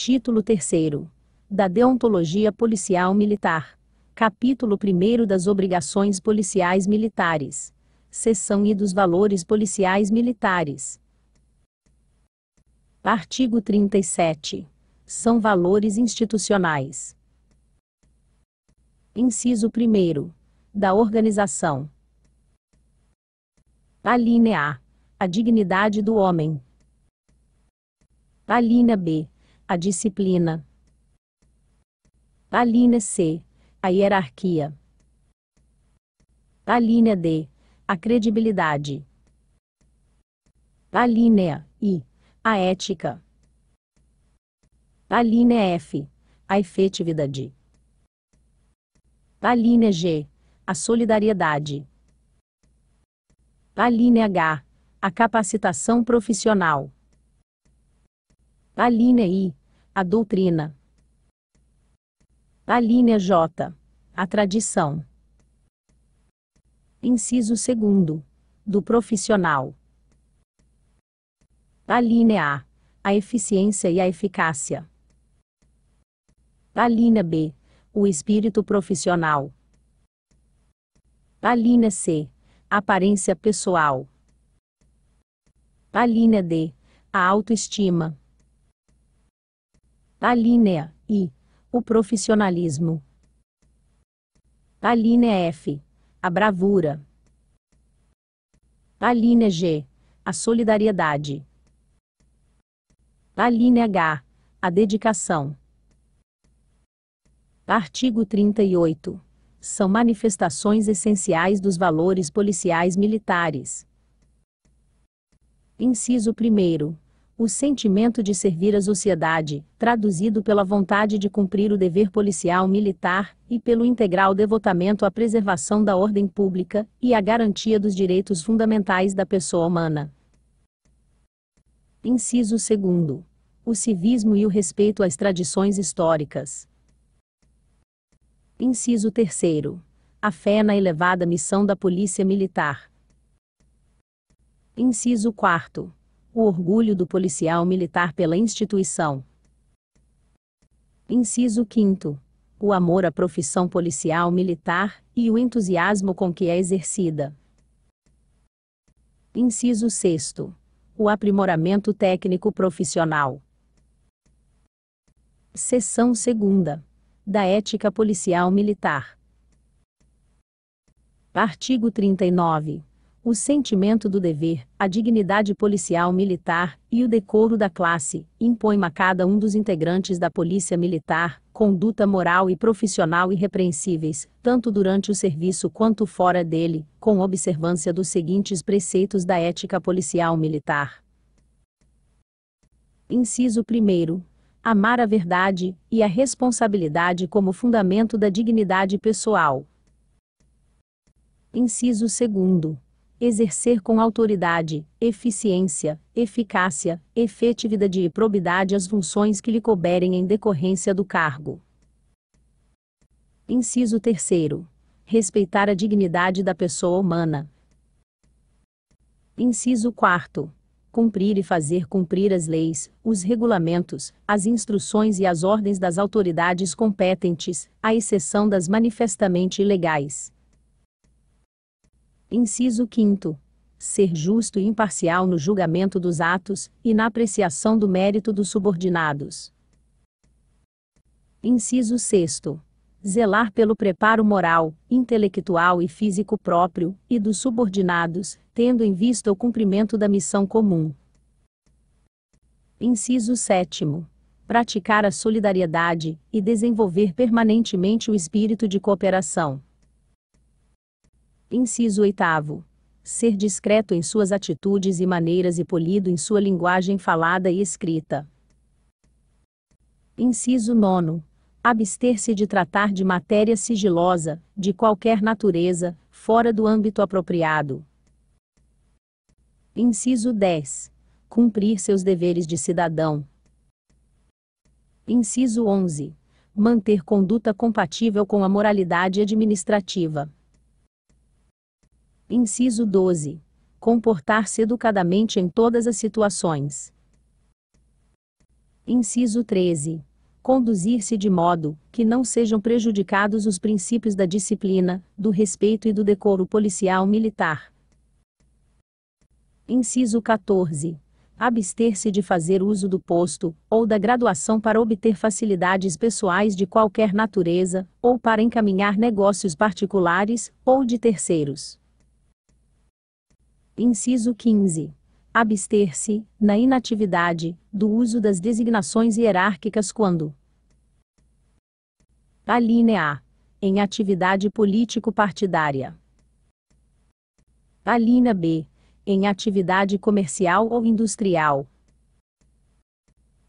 Título 3 da Deontologia Policial Militar. Capítulo 1 das Obrigações Policiais Militares. Seção e dos Valores Policiais Militares. Artigo 37. São valores institucionais. Inciso 1. Da organização. Alínea A. A dignidade do homem. Alínea B a disciplina. A linha C, a hierarquia. A linha D, a credibilidade. A linha I, a ética. A linha F, a efetividade. A linha G, a solidariedade. A linha H, a capacitação profissional. A linha I, a doutrina. A linha J. A tradição. Inciso segundo, Do profissional. A linha A. A eficiência e a eficácia. A linha B. O espírito profissional. A linha C. Aparência pessoal. A linha D. A autoestima. Alínea I. O profissionalismo. Alínea F. A bravura. Alínea G. A solidariedade. Alínea H. A dedicação. Artigo 38. São manifestações essenciais dos valores policiais militares. Inciso 1 o sentimento de servir a sociedade, traduzido pela vontade de cumprir o dever policial militar, e pelo integral devotamento à preservação da ordem pública e à garantia dos direitos fundamentais da pessoa humana. Inciso 2. O civismo e o respeito às tradições históricas. Inciso 3. A fé na elevada missão da Polícia Militar. Inciso 4 o orgulho do policial militar pela instituição. Inciso 5. O amor à profissão policial militar e o entusiasmo com que é exercida. Inciso 6. O aprimoramento técnico profissional. Seção 2. Da ética policial militar. Artigo 39 o sentimento do dever, a dignidade policial militar e o decoro da classe, impõem a cada um dos integrantes da Polícia Militar conduta moral e profissional irrepreensíveis, tanto durante o serviço quanto fora dele, com observância dos seguintes preceitos da ética policial militar. Inciso 1 amar a verdade e a responsabilidade como fundamento da dignidade pessoal. Inciso 2 exercer com autoridade, eficiência, eficácia, efetividade e probidade as funções que lhe coberem em decorrência do cargo. Inciso 3. Respeitar a dignidade da pessoa humana. Inciso 4. Cumprir e fazer cumprir as leis, os regulamentos, as instruções e as ordens das autoridades competentes, à exceção das manifestamente ilegais. Inciso 5 ser justo e imparcial no julgamento dos atos e na apreciação do mérito dos subordinados. Inciso 6. Zelar pelo preparo moral, intelectual e físico próprio e dos subordinados, tendo em vista o cumprimento da missão comum. Inciso 7. Praticar a solidariedade e desenvolver permanentemente o espírito de cooperação. Inciso 8. Ser discreto em suas atitudes e maneiras e polido em sua linguagem falada e escrita. Inciso 9. Abster-se de tratar de matéria sigilosa, de qualquer natureza, fora do âmbito apropriado. Inciso 10. Cumprir seus deveres de cidadão. Inciso 11. Manter conduta compatível com a moralidade administrativa. Inciso 12. Comportar-se educadamente em todas as situações. Inciso 13. Conduzir-se de modo que não sejam prejudicados os princípios da disciplina, do respeito e do decoro policial militar. Inciso 14. Abster-se de fazer uso do posto ou da graduação para obter facilidades pessoais de qualquer natureza, ou para encaminhar negócios particulares ou de terceiros. Inciso 15. Abster-se, na inatividade, do uso das designações hierárquicas quando a linha A. Em atividade político-partidária. A linha B. Em atividade comercial ou industrial.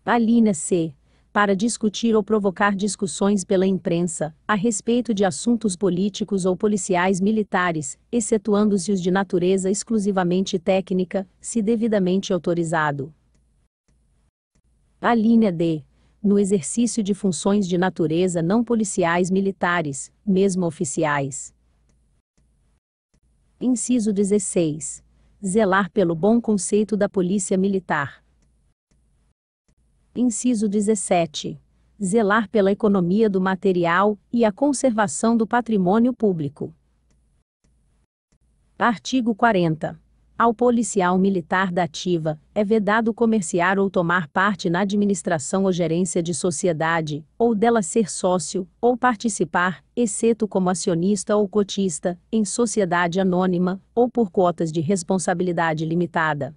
A linha C para discutir ou provocar discussões pela imprensa, a respeito de assuntos políticos ou policiais militares, excetuando-se os de natureza exclusivamente técnica, se devidamente autorizado. A linha D no exercício de funções de natureza não policiais militares, mesmo oficiais. Inciso 16. Zelar pelo bom conceito da polícia militar, Inciso 17. Zelar pela economia do material e a conservação do patrimônio público. Artigo 40. Ao policial militar da ativa, é vedado comerciar ou tomar parte na administração ou gerência de sociedade, ou dela ser sócio, ou participar, exceto como acionista ou cotista, em sociedade anônima, ou por cotas de responsabilidade limitada.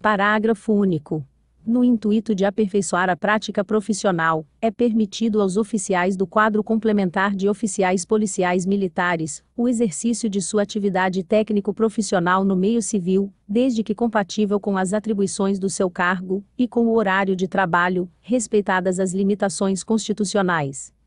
Parágrafo único no intuito de aperfeiçoar a prática profissional, é permitido aos oficiais do quadro complementar de oficiais policiais militares o exercício de sua atividade técnico-profissional no meio civil, desde que compatível com as atribuições do seu cargo e com o horário de trabalho, respeitadas as limitações constitucionais.